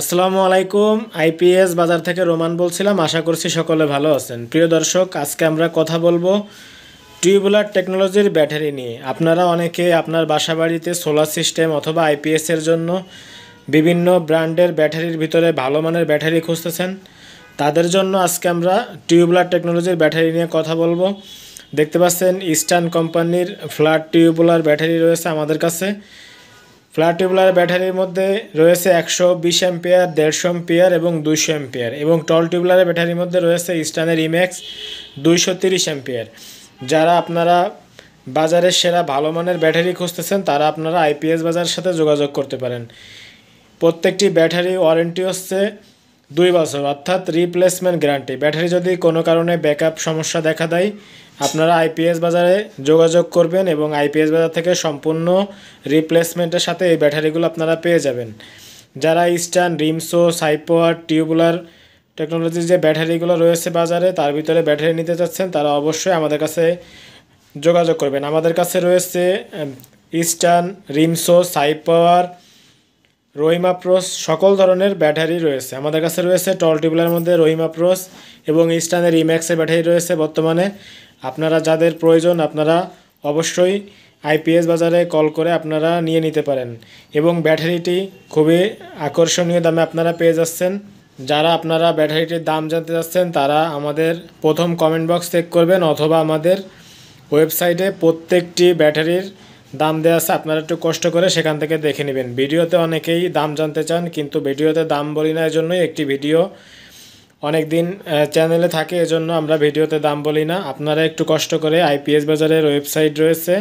আসসালামু আলাইকুম আইপিএস বাজার থেকে রোমান বলছিলাম আশা করছি সকলে ভালো আছেন প্রিয় দর্শক আজকে আমরা কথা বলবো টিউবুলার টেকনোলজির ব্যাটারি নিয়ে আপনারা অনেকে আপনার বাসা বাড়িতে সোলার সিস্টেম অথবা আইপিএসের জন্য বিভিন্ন ব্র্যান্ডের ব্যাটারির ভিতরে ভালো মানের ব্যাটারি খুঁজতেছেন তাদের জন্য আজকে আমরা টিউবুলার টেকনোলজির ব্যাটারি নিয়ে কথা বলবো দেখতে পাচ্ছেন ইস্টার্ন কোম্পানির ফ্ল্যাট টিউবুলার ব্যাটারি রয়েছে আমাদের কাছে টিউবলার ব্যাটারির মধ্যে রয়েছে একশো বিশ এম্পিয়ার দেড়শো এম্পিয়ার এবং দুইশো এম্পিয়ার এবং টল টিউবলারের ব্যাটারির মধ্যে রয়েছে ইস্টানের ইমেক্স দুইশো তিরিশ এম্পিয়ার যারা আপনারা বাজারের সেরা ভালো মানের ব্যাটারি খুঁজতেছেন তারা আপনারা আইপিএস বাজারের সাথে যোগাযোগ করতে পারেন প্রত্যেকটি ব্যাটারি ওয়ারেন্টি হচ্ছে দুই বছর অর্থাৎ রিপ্লেসমেন্ট গ্যারান্টি ব্যাটারি যদি কোনো কারণে ব্যাকআপ সমস্যা দেখা দেয় আপনারা আইপিএস বাজারে যোগাযোগ করবেন এবং আইপিএস বাজার থেকে সম্পূর্ণ রিপ্লেসমেন্টের সাথে এই ব্যাটারিগুলো আপনারা পেয়ে যাবেন যারা ইস্টার্ন রিমসো সাইপোয়ার টিউবুলার টেকনোলজির যে ব্যাটারিগুলো রয়েছে বাজারে তার ভিতরে ব্যাটারি নিতে চাচ্ছেন তারা অবশ্যই আমাদের কাছে যোগাযোগ করবেন আমাদের কাছে রয়েছে ইস্টার্ন রিমসো সাইপাওয়ার রহিমা প্রোস সকল ধরনের ব্যাটারি রয়েছে আমাদের কাছে রয়েছে টল টিউবলার মধ্যে রহিমা প্রোস এবং ইস্টানের ইম্যাক্সের ব্যাটারি রয়েছে বর্তমানে আপনারা যাদের প্রয়োজন আপনারা অবশ্যই আইপিএস বাজারে কল করে আপনারা নিয়ে নিতে পারেন এবং ব্যাটারিটি খুবই আকর্ষণীয় দামে আপনারা পেয়ে যাচ্ছেন যারা আপনারা ব্যাটারিটির দাম জানতে চাচ্ছেন তারা আমাদের প্রথম কমেন্ট বক্স চেক করবেন অথবা আমাদের ওয়েবসাইটে প্রত্যেকটি ব্যাটারির দাম দেওয়া আছে আপনারা একটু কষ্ট করে সেখান থেকে দেখে নেবেন ভিডিওতে অনেকেই দাম জানতে চান কিন্তু ভিডিওতে দাম বলি না এজন্যই একটি ভিডিও অনেক দিন চ্যানেলে থাকে এজন্য আমরা ভিডিওতে দাম বলি না আপনারা একটু কষ্ট করে আইপিএস বাজারের ওয়েবসাইট রয়েছে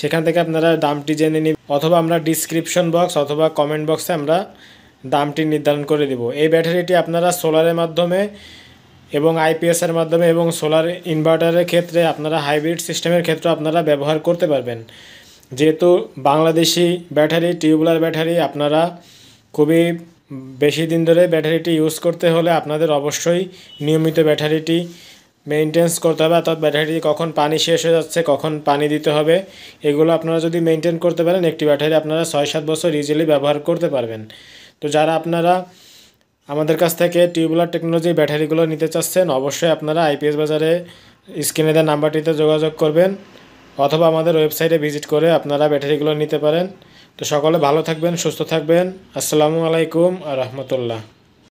সেখান থেকে আপনারা দামটি জেনে নিন অথবা আমরা ডিসক্রিপশন বক্স অথবা কমেন্ট বক্সে আমরা দামটি নির্ধারণ করে দেব এই ব্যাটারিটি আপনারা সোলারের মাধ্যমে এবং আইপিএসের মাধ্যমে এবং সোলার ইনভার্টারের ক্ষেত্রে আপনারা হাইব্রিড সিস্টেমের ক্ষেত্রে আপনারা ব্যবহার করতে পারবেন যেহেতু বাংলাদেশি ব্যাটারি টিউবলার ব্যাটারি আপনারা খুবই বেশি দিন ধরে ব্যাটারিটি ইউজ করতে হলে আপনাদের অবশ্যই নিয়মিত ব্যাটারিটি মেনটেন্স করতে হবে অর্থাৎ ব্যাটারি কখন পানি শেষ হয়ে যাচ্ছে কখন পানি দিতে হবে এগুলো আপনারা যদি মেনটেন করতে পারেন একটি ব্যাটারি আপনারা ছয় সাত বছর ইজিলি ব্যবহার করতে পারবেন তো যারা আপনারা আমাদের কাছ থেকে টিউবলার টেকনোলজি ব্যাটারিগুলো নিতে চাচ্ছেন অবশ্যই আপনারা আইপিএস বাজারে স্ক্রিনে দেওয়া নাম্বারটিতে যোগাযোগ করবেন অথবা আমাদের ওয়েবসাইটে ভিজিট করে আপনারা ব্যাটারিগুলো নিতে পারেন তো সকলে ভালো থাকবেন সুস্থ থাকবেন আসসালামু আলাইকুম আর রহমতুল্লাহ